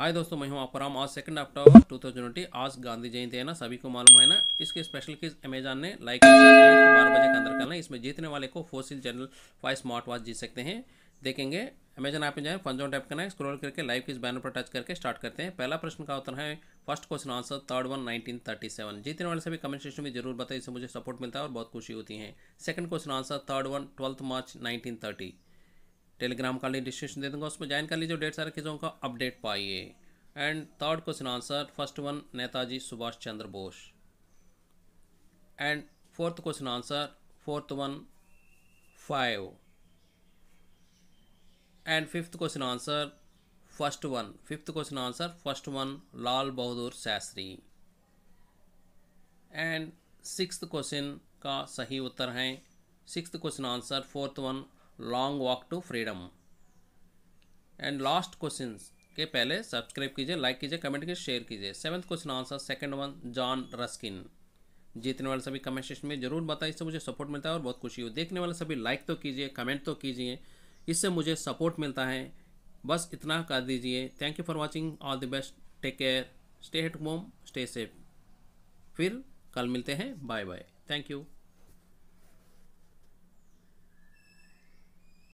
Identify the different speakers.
Speaker 1: हाय दोस्तों मैं हूं आपका राम आज सेकंड अक्टूबर टू थाउजेंड आज गांधी जयंती है ना सभी को मालूम है ना इसके स्पेशल किस अमेजान ने लाइक बारह बजे के अंदर करना है इसमें जीतने वाले को Fossil general five smart watch जीत सकते हैं देखेंगे अमेजन ऐप में जाए फंजो टैप करना है स्क्रॉल करके लाइव किस बैनर पर टच करके स्टार्ट करते हैं पहला प्रश्न का उत्तर है first question answer third one nineteen thirty seven जीतने वाले सभी कमेंट सेक्शन में जरूर बताए इससे मुझे सपोर्ट मिलता है और बहुत खुशी होती है second question answer third one twelfth March nineteen thirty Telegram का लिंक डिस्क्रिप्शन दे दूंगा उसमें ज्वाइन कर लीजिए डेढ़ सारे चीज़ों का अपडेट पाइए and third question answer first one Netaji Subhash Chandra Bose and fourth question answer fourth one five and fifth question answer first one fifth question answer first one Lal Bahadur Shastri and sixth question का सही उत्तर है sixth question answer fourth one long walk to freedom and last question के पहले subscribe कीजिए like कीजिए comment कीजिए share कीजिए seventh question answer second one John Ruskin जीतने वाले सभी कमेंट सेक्शन में जरूर बताइए इससे मुझे सपोर्ट मिलता है और बहुत खुशी हो देखने वाले सभी लाइक तो कीजिए कमेंट तो कीजिए इससे मुझे सपोर्ट मिलता है बस इतना कर दीजिए thank you for watching all the best take care stay at home stay safe फिर कल मिलते हैं बाय बाय थैंक यू